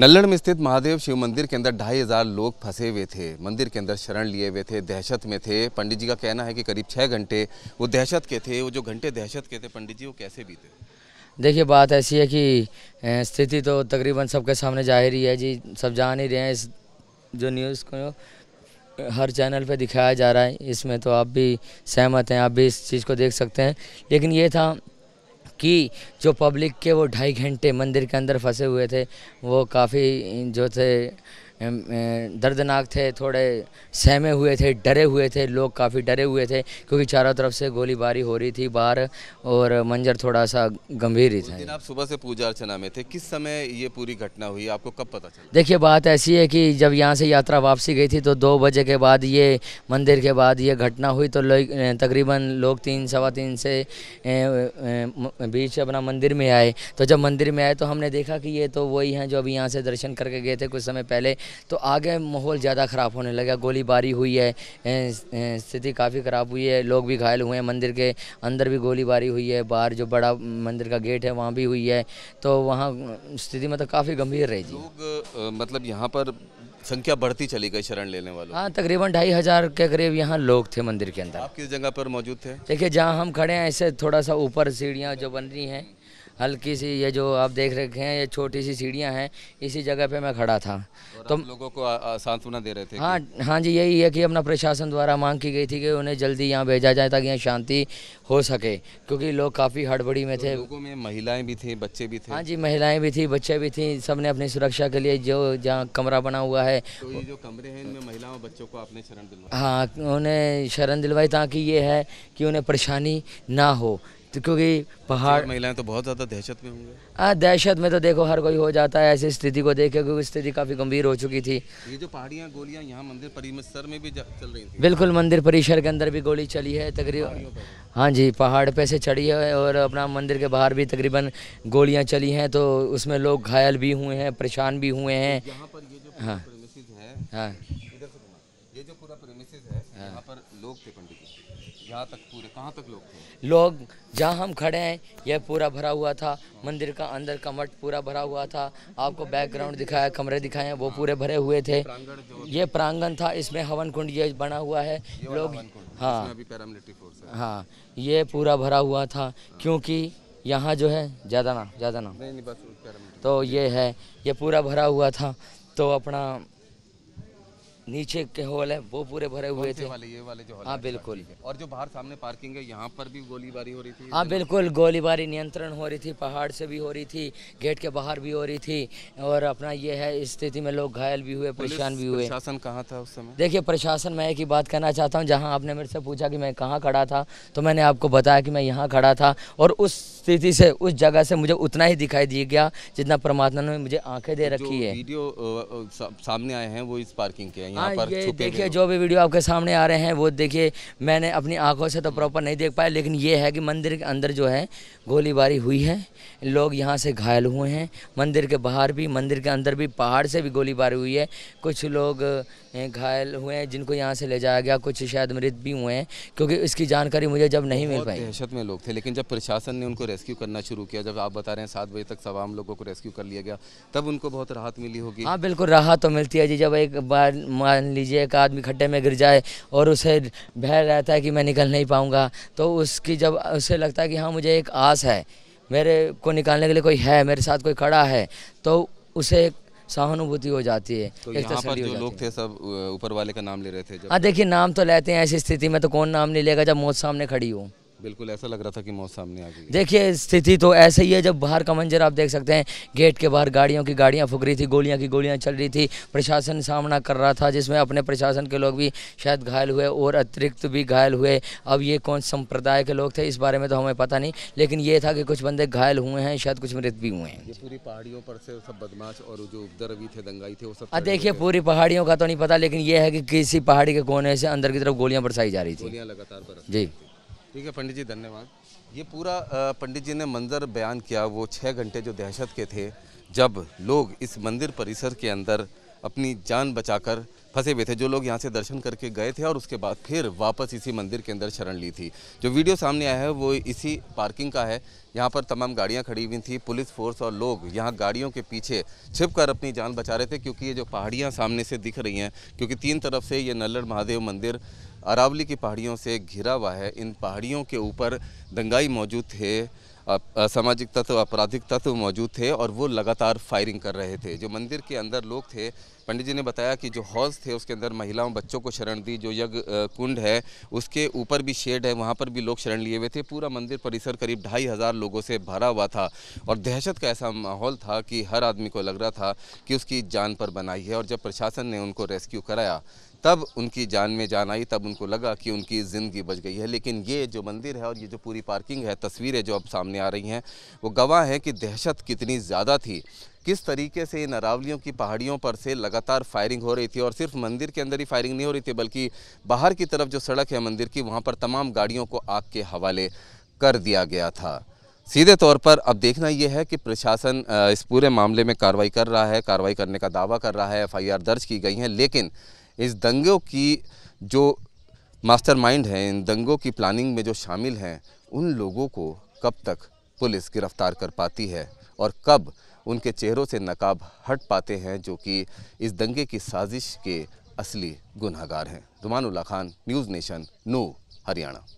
नल्लड़ में स्थित महादेव शिव मंदिर के अंदर ढाई हजार लोग फंसे हुए थे मंदिर के अंदर शरण लिए हुए थे दहशत में थे पंडित जी का कहना है कि करीब छः घंटे वो दहशत के थे वो जो घंटे दहशत के थे पंडित जी वो कैसे बीते देखिए बात ऐसी है कि स्थिति तो तकरीबन सबके सामने जाहिर ही है जी सब जान ही रहे हैं इस जो न्यूज़ को हर चैनल पर दिखाया जा रहा है इसमें तो आप भी सहमत हैं आप भी इस चीज़ को देख सकते हैं लेकिन ये था कि जो पब्लिक के वो ढाई घंटे मंदिर के अंदर फंसे हुए थे वो काफ़ी जो थे दर्दनाक थे थोड़े सहमे हुए थे डरे हुए थे लोग काफ़ी डरे हुए थे क्योंकि चारों तरफ से गोलीबारी हो रही थी बाहर और मंजर थोड़ा सा गंभीर ही था आप सुबह से पूजा अर्चना में थे किस समय ये पूरी घटना हुई आपको कब पता चला देखिए बात ऐसी है कि जब यहाँ से यात्रा वापसी गई थी तो दो बजे के बाद ये मंदिर के बाद ये घटना हुई तो तकरीबन लोग तीन सवा तीन से बीच अपना मंदिर में आए तो जब मंदिर में आए तो हमने देखा कि ये तो वही हैं जो अभी यहाँ से दर्शन करके गए थे कुछ समय पहले तो आगे माहौल ज़्यादा ख़राब होने लगा गोलीबारी हुई है स्थिति काफ़ी ख़राब हुई है लोग भी घायल हुए हैं मंदिर के अंदर भी गोलीबारी हुई है बाहर जो बड़ा मंदिर का गेट है वहाँ भी हुई है तो वहाँ स्थिति मतलब काफ़ी गंभीर रही जी लोग मतलब यहाँ पर संख्या बढ़ती चली गई शरण लेने वालों हाँ तकरीबन ढाई हज़ार के करीब यहाँ लोग थे मंदिर के अंदर आप किस जगह पर मौजूद थे देखिए जहाँ हम खड़े हैं ऐसे थोड़ा सा ऊपर सीढ़ियाँ जो बन रही हैं हल्की सी ये जो आप देख रखे हैं ये छोटी सी सीढ़ियाँ हैं इसी जगह पे मैं खड़ा था तो लोगों को सांत्वना दे रहे थे हाँ हाँ जी यही है कि अपना प्रशासन द्वारा मांग की गई थी कि उन्हें जल्दी यहाँ भेजा जाए ताकि यहाँ शांति हो सके क्योंकि लोग काफ़ी हड़बड़ी में तो थे लोगों में महिलाएं भी थी बच्चे भी थे हाँ जी महिलाएं भी थी बच्चे भी थी सब ने अपनी सुरक्षा के लिए जो जहाँ कमरा बना हुआ है तो जो कमरे हैं इनमें महिलाओं बच्चों को आपने शरण दिलवाई हाँ उन्हें शरण दिलवाई ताकि ये है कि उन्हें परेशानी ना हो तो क्योंकि पहाड़ महिलाएं तो बहुत ज़्यादा दहशत में होंगे हाँ दहशत में तो देखो हर कोई हो जाता है ऐसी स्थिति को देखे क्योंकि स्थिति काफ़ी गंभीर हो चुकी थी ये जो पहाड़ियाँ गोलियाँ यहाँ मंदिर परिसर में भी चल रही थी बिल्कुल मंदिर परिसर के अंदर भी गोली चली है तकरीबन हाँ जी पहाड़ पे से चढ़ी है और अपना मंदिर के बाहर भी तकरीबन गोलियाँ चली हैं तो उसमें लोग घायल भी हुए हैं परेशान भी हुए हैं हाँ हाँ ये जो पूरा प्रेमिसेस हाँ। है हाँ। हाँ। यहाँ पर लोग थे पंडित यहाँ तक पूरे कहाँ तक लोग थे लोग जहाँ हम खड़े हैं यह पूरा भरा हुआ था मंदिर का अंदर का मठ पूरा भरा हुआ था आपको बैकग्राउंड दिखाया कमरे दिखाए वो हाँ। पूरे भरे हुए थे ये प्रांगण था इसमें हवन कुंड ये बना हुआ है लोग हाँ हाँ ये पूरा भरा हुआ था क्योंकि यहाँ जो है ज़्यादा ना ज़्यादा ना तो ये है ये पूरा भरा हुआ था तो अपना नीचे के हॉल है वो पूरे भरे हुए थे वाले ये वाले जो हाँ बिल्कुल और जो बाहर सामने पार्किंग है यहाँ पर भी गोलीबारी हो रही थी हाँ बिल्कुल गोलीबारी नियंत्रण हो रही थी पहाड़ से भी हो रही थी गेट के बाहर भी हो रही थी और अपना ये है स्थिति में लोग घायल भी हुए परेशान भी हुए प्रशासन कहाँ था उस समय देखिये प्रशासन मैं एक ही बात कहना चाहता हूँ जहाँ आपने मेरे से पूछा की मैं कहाँ खड़ा था तो मैंने आपको बताया की मैं यहाँ खड़ा था और उस स्थिति से उस जगह से मुझे उतना ही दिखाई दिया गया जितना परमात्मा ने मुझे आंखें दे रखी है वीडियो सामने आए हैं वो इस पार्किंग के हैं यहाँ हाँ, पर ये देखिए जो भी वीडियो आपके सामने आ रहे हैं वो देखिए मैंने अपनी आंखों से तो प्रॉपर नहीं देख पाया लेकिन ये है कि मंदिर के अंदर जो है गोलीबारी हुई है लोग यहाँ से घायल हुए हैं मंदिर के बाहर भी मंदिर के अंदर भी पहाड़ से भी गोलीबारी हुई है कुछ लोग घायल हुए हैं जिनको यहाँ से ले जाया गया कुछ शायद मृत भी हुए हैं क्योंकि इसकी जानकारी मुझे जब नहीं मिल पाई दहशत में लोग थे लेकिन जब प्रशासन ने उनको रेस्क्यू करना शुरू किया जब आप बता रहे हैं सात बजे तक तमाम लोगों को रेस्क्यू कर लिया गया तब उनको बहुत राहत मिली होगी हाँ बिल्कुल राहत तो मिलती है जी जब एक बार मान लीजिए एक आदमी खड्डे में गिर जाए और उसे भय रहता है कि मैं निकल नहीं पाऊँगा तो उसकी जब उसे लगता है कि हाँ मुझे एक आस है मेरे को निकालने के लिए कोई है मेरे साथ कोई खड़ा है तो उसे एक सहानुभूति हो जाती है तो एक यहाँ पर जो लोग थे सब ऊपर वाले का नाम ले रहे थे हाँ देखिए नाम तो लेते हैं ऐसी स्थिति में तो कौन नाम नहीं लेगा जब मौत सामने खड़ी हो बिल्कुल ऐसा लग रहा था कि मौत सामने आ गई देखिए स्थिति तो ऐसे ही है जब बाहर का मंजर आप देख सकते हैं गेट के बाहर गाड़ियों की गाड़ियां फुक रही थी गोलियां की गोलियां चल रही थी प्रशासन सामना कर रहा था जिसमें अपने प्रशासन के लोग भी शायद घायल हुए और अतिरिक्त भी घायल हुए अब ये कौन संप्रदाय के लोग थे इस बारे में तो हमें पता नहीं लेकिन ये था कि कुछ बंदे घायल हुए हैं शायद कुछ मृत भी हुए हैं पूरी पहाड़ियों पर से सब बदमाश और जो उपद्र भी थे दंगाई थे वो सब देखिए पूरी पहाड़ियों का तो नहीं पता लेकिन ये है कि किसी पहाड़ी के कोने से अंदर की तरफ गोलियाँ बरसाई जा रही थी जी ठीक है पंडित जी धन्यवाद ये पूरा पंडित जी ने मंजर बयान किया वो छः घंटे जो दहशत के थे जब लोग इस मंदिर परिसर के अंदर अपनी जान बचाकर फंसे हुए थे जो लोग यहाँ से दर्शन करके गए थे और उसके बाद फिर वापस इसी मंदिर के अंदर शरण ली थी जो वीडियो सामने आया है वो इसी पार्किंग का है यहाँ पर तमाम गाड़ियाँ खड़ी हुई थी पुलिस फोर्स और लोग यहाँ गाड़ियों के पीछे छिप कर अपनी जान बचा रहे थे क्योंकि ये जो पहाड़ियाँ सामने से दिख रही हैं क्योंकि तीन तरफ से ये नल्लड़ महादेव मंदिर अरावली की पहाड़ियों से घिरा हुआ है इन पहाड़ियों के ऊपर दंगाई मौजूद थे सामाजिक तत्व आपराधिक तत्व मौजूद थे और वो लगातार फायरिंग कर रहे थे जो मंदिर के अंदर लोग थे पंडित जी ने बताया कि जो हॉल्स थे उसके अंदर महिलाओं बच्चों को शरण दी जो यज्ञ कुंड है उसके ऊपर भी शेड है वहाँ पर भी लोग शरण लिए हुए थे पूरा मंदिर परिसर करीब ढाई हज़ार लोगों से भरा हुआ था और दहशत का ऐसा माहौल था कि हर आदमी को लग रहा था कि उसकी जान पर बनाई है और जब प्रशासन ने उनको रेस्क्यू कराया तब उनकी जान में जान आई तब उनको लगा कि उनकी ज़िंदगी बच गई है लेकिन ये जो मंदिर है और ये जो पूरी पार्किंग है तस्वीरें जो अब सामने आ रही हैं वो गवाह हैं कि दहशत कितनी ज़्यादा थी किस तरीके से इन अरावलियों की पहाड़ियों पर से लगातार फायरिंग हो रही थी और सिर्फ मंदिर के अंदर ही फायरिंग नहीं हो रही थी बल्कि बाहर की तरफ जो सड़क है मंदिर की वहाँ पर तमाम गाड़ियों को आग के हवाले कर दिया गया था सीधे तौर पर अब देखना यह है कि प्रशासन इस पूरे मामले में कार्रवाई कर रहा है कार्रवाई करने का दावा कर रहा है एफआईआर दर्ज की गई है लेकिन इस दंगों की जो मास्टरमाइंड हैं इन दंगों की प्लानिंग में जो शामिल हैं उन लोगों को कब तक पुलिस गिरफ्तार कर पाती है और कब उनके चेहरों से नकाब हट पाते हैं जो कि इस दंगे की साजिश के असली गुनहगार हैं रुमानुल्ला खान न्यूज़ नेशन नू हरियाणा